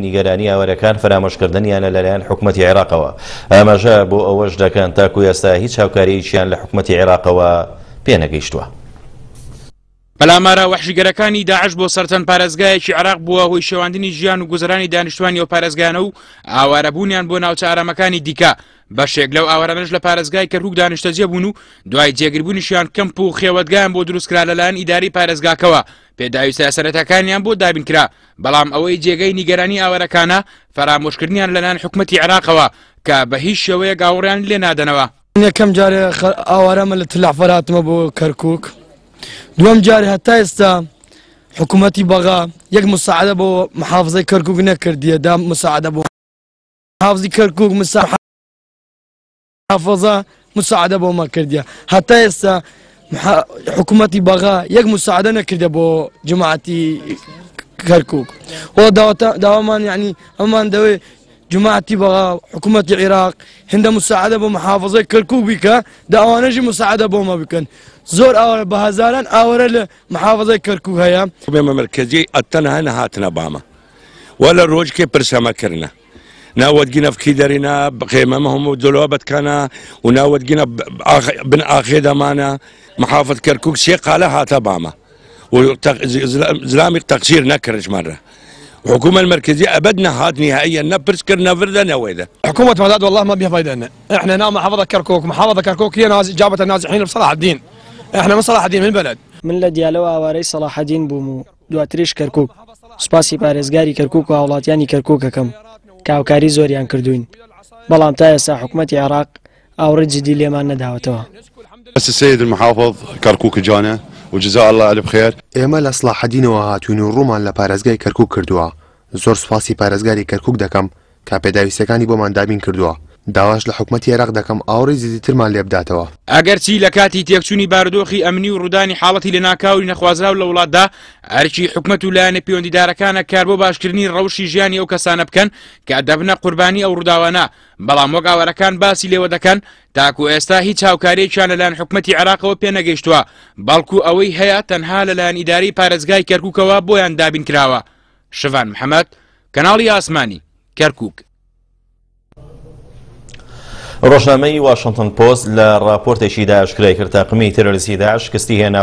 نیگەرانی ئاوەرەکان فرامۆشکردنیان لە لەلایەن حکوومەتتی عێراقەوە ئاماژە بۆ ئەوەش دەکەن تاکو ئێستا هیچ هاوکارییان لە حکوومەتتی عێراقەوە پێنەگەیشتووە. بەلامارە وحشیگەرەکانی داعش بۆ سەرەن پارێزگایەکی عراق بووە هۆی شێواندنی ژیان و گوزرانی دانیشتوانی و پارێزگانە و ئاوارەبوونیان بۆ ناوچە ئارامەکانی دیکە بەشێک لەو ئاوارەمەش لە پارێزگای کەرکک دانیشتەجێ بوون و دوای جێگربوونیشیان کەمپ و خێوەتگایان بۆ دروستکرا لەلایەن ئیداری پارێزگاکەوە پێداوی سیاسەتەکانیان بۆ دابینکرا بەڵام ئەوەی جێگەی نیگەرانی ئاوارەکانە فەرامۆشکردنیان لەلایەن حکومەتی عراقەوە کە بە هیچ شێوەیە گاوڕیان لێ نادەنەوە یەکەم جارێ ئاوارەمە لە تلاعفراتمە بۆ کەرکک دوام حتى هەتا حكومتي بغا يك مساعدة بو محافظة كركوك نكر دي دام مساعدة بو محافظة كركوك محافظة مساعدة بو مساعدە بۆ دي حتى هەتا حكومتي بغا يك مساعدة نكر دي بو جماعتي كركوك وداومان يعني أمان دوي جماعتي بغا حكومة العراق هند مساعدة بمحافظة كركوك بك دعوانجي مساعدة بوما بكن زور اور بهزاران اور محافظة كركوك هيا بما مركزي أتنها نهاتنا هاتنا باما ولا الروج كي برسما كرنا ناود جينا في كيدرنا بخيمامهم دلوبت كانا وناود جينا بن اخيدا دمانا محافظ كركوك سيقالها تباما باما وزلامي تقصير نكرش مره الحكومه المركزيه ابدنا هات نهائيا نبرس كرنا فردا نويدا حكومه بغداد والله ما بيها فايده لنا احنا نا محافظه كركوك محافظه كركوك هي ناز... جابت النازحين بصلاح الدين احنا من صلاح الدين من البلد من لديالو اواري صلاح الدين بومو دواتريش كركوك سباسي سپاسی پارێزگاری كركوك و هاوڵاتیانی کەرککەکەم کاوکاری زۆریان کردوین بەڵام تا ئێستا حکوومەتتی عراق رجدي ليما لێمان بس السيد المحافظ كركوك جانا وجزا الله علی بخێر ئێمە لە سلاحەدینەوە هاتوون و ڕوومان لە پارێزگای کەرکک کردووە زۆر سپاسی پارێزگاری کەرکک دەکەم کا پێداویستەکانی بۆمان دابین کردووە داواش لە حکوومەت عێراق دەکەم ئاوڕی زیدیترمان لێ بداتەوە ئەگەرچی لە کاتی تێکچوونی بارودۆخی ئەمنی و ڕوودانی حاڵەتی لە ناکاوی نەخوازااو لە وڵاتدا ئەرکی حکوومەت و لایەنە پەیوەندیدارەکانە کار بۆ باشکردنی ڕەوشی ژیانی ئەو کەسانە بکەن کە دەبنە قوربانی ئەو ڕووداوانە بەڵام وەگاوەرەکان باسی لێوە دەکەن تاکو ئێستا هیچ هاوکارێکیان لەلایەن حکوومەتتی عراقەوە پێنەگەیشتووە بەڵکو ئەوەی هەیە تەنها لەلایەن ئیداری پارێزگای کەرککەوە بۆیان دابین کراوە شڤان محەممەد کەناڵی ئاسمانی کەرکک ڕۆژنامەی واشنطن بوست لە راپۆرتێکی داعش کرای کرد تاقمی تەرۆریسی داعش کەستی